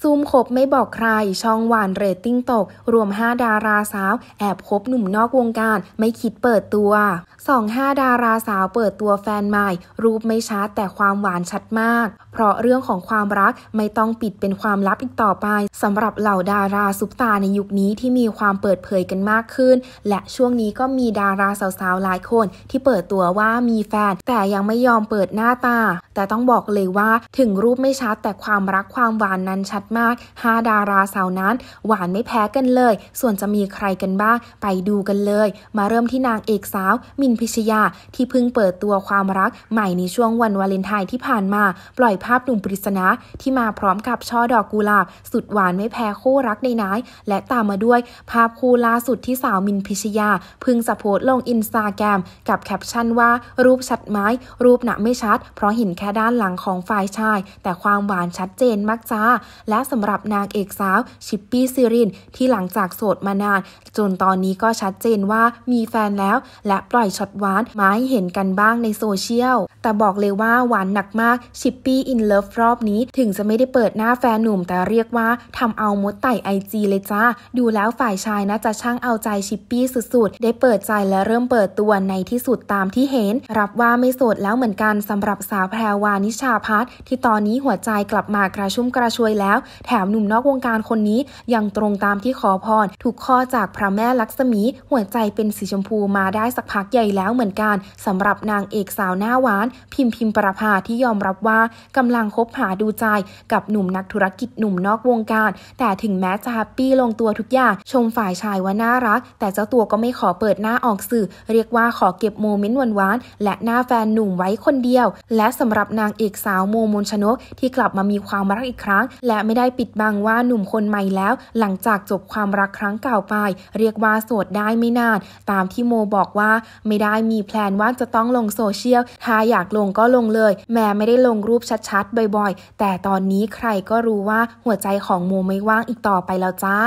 ซูมคบไม่บอกใคร ช่องหวานเรตติ้งตก รวม 5 ดาราสาว แอบคบหนุ่มนอกวงการ ไม่คิดเปิดตัว 25 ดาราสาวเปิดตัวแฟนใหม่รูปไม่ชัดแต่ความหวานชัดมากเพราะเรื่องของความรักไม่ต้องปิดเป็นความลับอีกต่อไปสำหรับเหล่าดาราซุปตาในยุคนี้ที่มีความเปิดเผยกันมากขึ้น และช่วงนี้ก็มีดาราสาวๆหลายคนที่เปิดตัวว่ามีแฟนแต่ยังไม่ยอมเปิดหน้าตา แต่ต้องบอกเลยว่าถึงรูปไม่ชัดแต่ความรักความหวานนั้นชัดดมาก5ดาราสาวนั้น หวานไม่แพ้กันเลย ส่วนจะมีใครกันบ้าง ไปดูกันเลย มาเริ่มที่นางเอกสาวมินพิชยา ที่เพิ่งเปิดตัวความรักใหม่ในช่วงวันวาเลนไทน์ที่ผ่านมา ปล่อยภาพหนุ่มปริศนาที่มาพร้อมกับช่อดอกกุหลาบ สุดหวานไม่แพ้คู่รักในน้ายและตามมาด้วยภาพคู่ล่าสุดที่สาวมินพิชยาเพิ่งสะโพสลงอินสตาแกรมกับแคปชั่นว่า รูปชัดไม้รูปหนะไม่ชัด เพราะเห็นแค่ด้านหลังของฝ่ายชาย แต่ความหวานชัดเจนมากจ้าและสำหรับนางเอกสาวชิปปี้ซิรินที่หลังจากโสดมานาน จนตอนนี้ก็ชัดเจนว่ามีแฟนแล้วและปล่อยช็อตหวานมาให้เห็นกันบ้างในโซเชียลแต่บอกเลยว่าหวานหนักมากชิปปี้อินเลิฟรอบนี้ ถึงจะไม่ได้เปิดหน้าแฟนหนุ่ม แต่เรียกว่า ทำเอามดไต่ไอจีเลยจ้า ดูแล้วฝ่ายชายนะจะช่างเอาใจชิปปี้สุดๆ ได้เปิดใจและเริ่มเปิดตัวในที่สุดตามที่เห็นรับว่าไม่โสดแล้วเหมือนกันสำหรับสาวแพรวานิชาพัฒที่ตอนนี้หัวใจกลับมากระชุ่มกระชวยแล้วแถมหนุ่มนอกวงการคนนี้ยังตรงตามที่ขอพร ถูกข้อจากพระแม่ลักษมี หัวใจเป็นสีชมพูมาได้สักพักใหญ่แล้วเหมือนกันสำหรับนางเอกสาวหน้าหวาน พิมพิมประภาที่ยอมรับว่ากำลังคบหาดูใจ กับหนุ่มนักธุรกิจหนุ่มนอกวงการ แต่ถึงแม้จะแฮปปี้ลงตัวทุกอย่างชมฝ่ายชายว่าน่ารัก แต่เจ้าตัวก็ไม่ขอเปิดหน้าออกสื่อ เรียกว่าขอเก็บโมเมนต์หวานนและหน้าแฟนหนุ่มไว้คนเดียว และสำหรับนางเอกสาวโมมนชนกที่กลับมามีความรักอีกครั้ง และไม่ไม่ได้ปิดบังว่าหนุ่มคนใหม่แล้วหลังจากจบความรักครั้งเก่าไปเรียกว่าโสดได้ไม่นาน ตามที่โมบอกว่าไม่ได้มีแพลนว่าจะต้องลงโซเชียลถ้าอยากลงก็ลงเลย แม่ไม่ได้ลงรูปชัดๆบ่อยๆ แต่ตอนนี้ใครก็รู้ว่าหัวใจของโมไม่ว่างอีกต่อไปแล้วจ้า